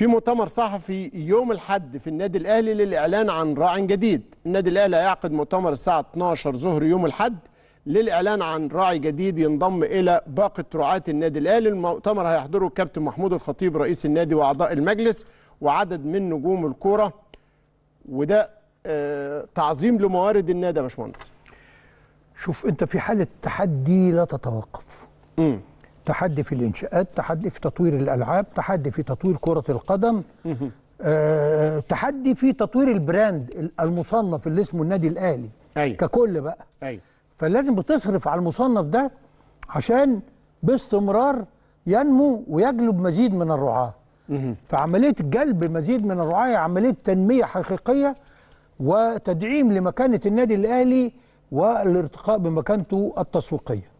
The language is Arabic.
في مؤتمر صحفي يوم الحد في النادي الاهلي للاعلان عن راع جديد النادي الاهلي هيعقد مؤتمر الساعه 12 ظهر يوم الحد للاعلان عن راعي جديد ينضم الى باقه رعاه النادي الاهلي المؤتمر هيحضره الكابتن محمود الخطيب رئيس النادي واعضاء المجلس وعدد من نجوم الكوره وده آه، تعظيم لموارد النادي يا باشمهندس شوف انت في حاله تحدي لا تتوقف امم تحدي في الانشاءات تحدي في تطوير الالعاب تحدي في تطوير كره القدم أه تحدي في تطوير البراند المصنف اللي اسمه النادي الاهلي أي. أيوة. ككل بقى أي. أيوة. فلازم بتصرف على المصنف ده عشان باستمرار ينمو ويجلب مزيد من الرعاه فعمليه جلب مزيد من الرعاه عمليه تنميه حقيقيه وتدعيم لمكانه النادي الاهلي والارتقاء بمكانته التسويقيه